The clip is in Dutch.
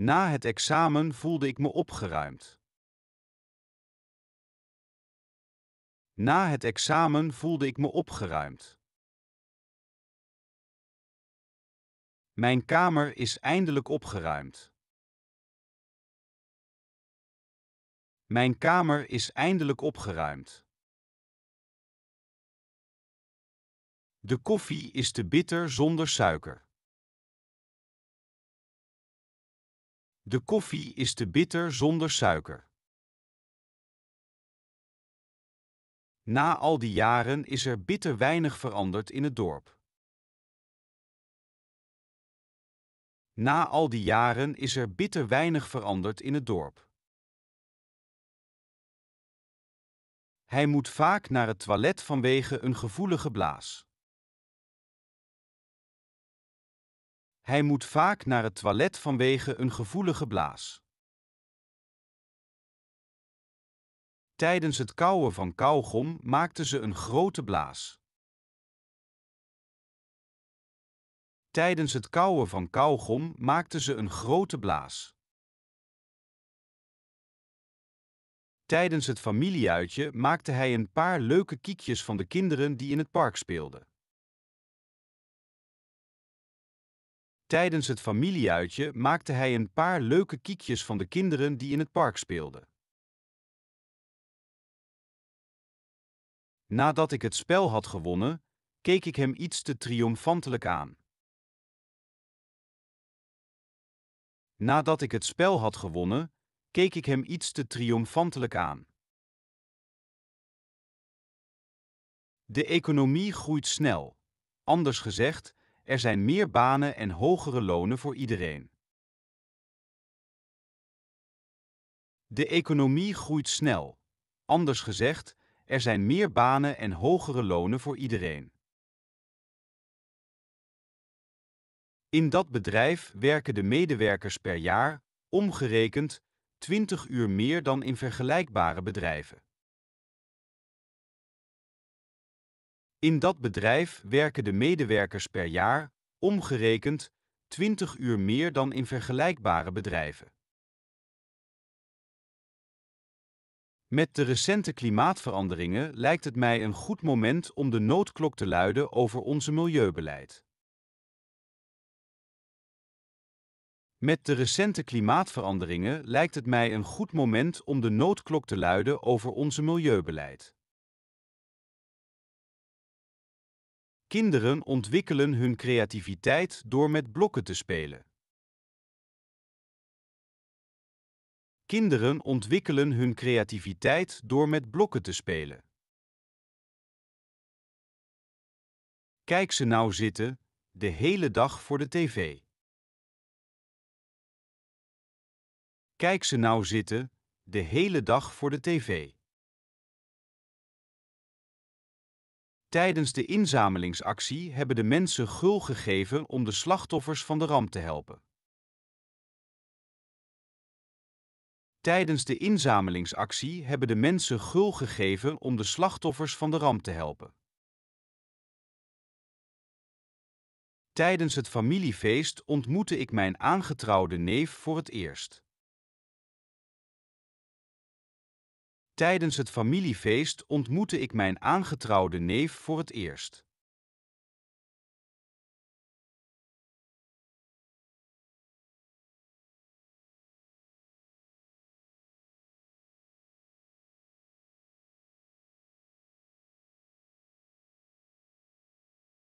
Na het examen voelde ik me opgeruimd. Na het examen voelde ik me opgeruimd. Mijn kamer is eindelijk opgeruimd. Mijn kamer is eindelijk opgeruimd. De koffie is te bitter zonder suiker. De koffie is te bitter zonder suiker. Na al die jaren is er bitter weinig veranderd in het dorp. Na al die jaren is er bitter weinig veranderd in het dorp. Hij moet vaak naar het toilet vanwege een gevoelige blaas. Hij moet vaak naar het toilet vanwege een gevoelige blaas. Tijdens het kauwen van kauwgom maakte ze een grote blaas. Tijdens het kauwen van kauwgom maakte ze een grote blaas. Tijdens het familieuitje maakte hij een paar leuke kiekjes van de kinderen die in het park speelden. Tijdens het familieuitje maakte hij een paar leuke kiekjes van de kinderen die in het park speelden. Nadat ik het spel had gewonnen, keek ik hem iets te triomfantelijk aan. Nadat ik het spel had gewonnen, keek ik hem iets te triomfantelijk aan. De economie groeit snel. Anders gezegd, er zijn meer banen en hogere lonen voor iedereen. De economie groeit snel. Anders gezegd, er zijn meer banen en hogere lonen voor iedereen. In dat bedrijf werken de medewerkers per jaar, omgerekend, 20 uur meer dan in vergelijkbare bedrijven. In dat bedrijf werken de medewerkers per jaar, omgerekend, 20 uur meer dan in vergelijkbare bedrijven. Met de recente klimaatveranderingen lijkt het mij een goed moment om de noodklok te luiden over onze milieubeleid. Met de recente klimaatveranderingen lijkt het mij een goed moment om de noodklok te luiden over onze milieubeleid. Kinderen ontwikkelen hun creativiteit door met blokken te spelen. Kinderen ontwikkelen hun creativiteit door met blokken te spelen. Kijk ze nou zitten, de hele dag voor de tv. Kijk ze nou zitten, de hele dag voor de tv. Tijdens de inzamelingsactie hebben de mensen gul gegeven om de slachtoffers van de ramp te helpen. Tijdens de inzamelingsactie hebben de mensen gul gegeven om de slachtoffers van de ramp te helpen. Tijdens het familiefeest ontmoette ik mijn aangetrouwde neef voor het eerst. Tijdens het familiefeest ontmoette ik mijn aangetrouwde neef voor het eerst.